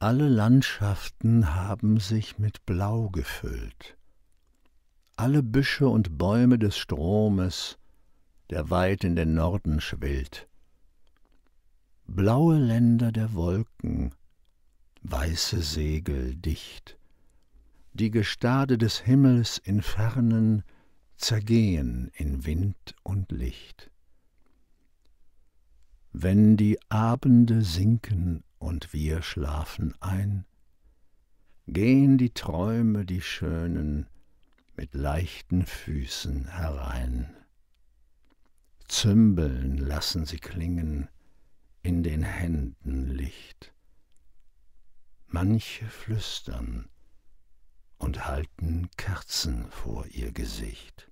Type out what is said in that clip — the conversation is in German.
Alle Landschaften haben sich mit Blau gefüllt. Alle Büsche und Bäume des Stromes, der weit in den Norden schwillt. Blaue Länder der Wolken, weiße Segel dicht. Die Gestade des Himmels in Fernen zergehen in Wind und Licht. Wenn die Abende sinken und wir schlafen ein, gehen die Träume, die schönen, mit leichten Füßen herein. Zümbeln lassen sie klingen, in den Händen Licht. Manche flüstern und halten Kerzen vor ihr Gesicht.